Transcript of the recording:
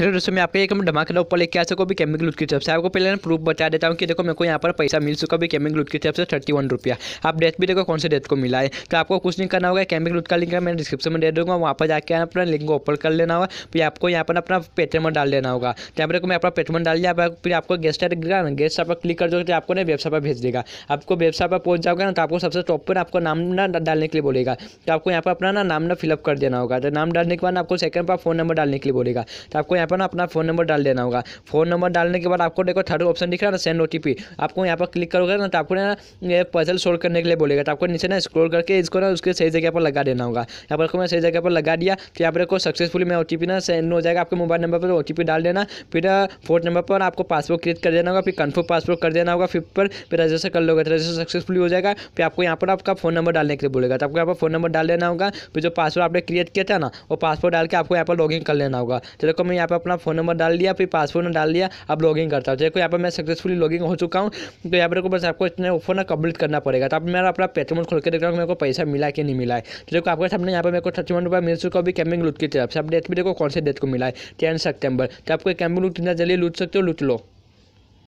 hello तो दोस्तों मैं आपको एक धमाके ऊपर लेके आ सको भी कैमिंग लूट की तरफ से आपको पहले प्रूफ बता देता हूँ कि देखो मेरे को यहाँ पर पैसा मिल चुका भी कैमिंग लूट की तरफ से थर्टी वन रुपया आप डेथ भी देखो कौन से डेथ को मिला है तो आपको कुछ नहीं करना होगा कैमिंग लूट का लिंक मैं डिस्क्रिप्शन में दे दूँगा वहाँ पर जाकर अपना लिंक को ओपन कर लेना होगा फिर आपको यहाँ पर अपना पेट्रम डाल देना होगा तो यहाँ देखो मैं अपना पेट्रम डाल दिया फिर आपको गेस्ट साइट ना गेस्ट पर क्लिक कर दोगे तो आपको ना वेबसाइट पर भेज देगा आपको वेबसाइट पर पहुँच जाओगे ना तो आपको सबसे टॉप पर आपको नाम ना डालने के लिए बोलेगा तो आपको यहाँ पर अपना ना नाम ना फिलअप कर देना होगा तो नाम डालने के बाद आपको सेकंड पर फ़ोन नंबर डालने के लिए बोलेगा तो आपको यहाँ पर ना अपना फ़ोन नंबर डाल देना होगा फ़ोन नंबर डालने के बाद आपको देखो थर्ड ऑप्शन दिख रहा है ना सेंड ओ आपको यहाँ पर क्लिक करोगे ना तो आपको ना ये पजल सोल्व करने के लिए बोलेगा तो आपको नीचे ना स्क्रोल करके इसको ना उसके सही जगह पर लगा देना होगा यहाँ पर मैं सही जगह पर लगा दिया तो यहाँ पर देखो सक्सेसफुली मैं ओ ना सेंड हो जाएगा आपके मोबाइल नंबर पर ओ डाल देना फिर फोर्थ नंबर पर आपको पासवर्ड क्रिएट कर देना होगा फिर कन्फर्म पासवर्ड कर देना होगा फिफ्थ पर फिर रजिस्टर कर लोगे तो रजिस्टर सक्सेसफुली हो जाएगा फिर आपको यहाँ पर आपका फोन नंबर डालने के लिए बोलेगा तो आपको यहाँ पर फोन नंबर डाल देना होगा फिर जो पासवर्ड आपने क्रिएट किया था ना वो पासवर्ड डाल के आपको यहाँ पर लॉगिन कर लेना होगा तो देखो मैं यहाँ पर अपना फ़ोन नंबर डाल दिया फिर पासवर्ड डाल दिया अब लॉगिंग करता हूँ देखो यहाँ पर मैं सक्सेसफुली लॉगिंग हो चुका हूँ तो यहाँ पर बस आपको इतने ऊपर ना कंप्लीट करना पड़ेगा तो आप मेरा अपना पेट्रोल खोल के देख रहा हूँ मेरे को पैसा मिला कि नहीं मिला है तो देखो आपके सामने यहाँ पर मेरे को थर्टी वन रुपये मिल चुका अभी कैमिंग लूट की तरफ से आप डेट भी देखो कौन से डेट को मिला है टेन सेप्टेम्बर तो आपको कैमिंग लूट इतना जल्दी लूट सकते हो लूट लो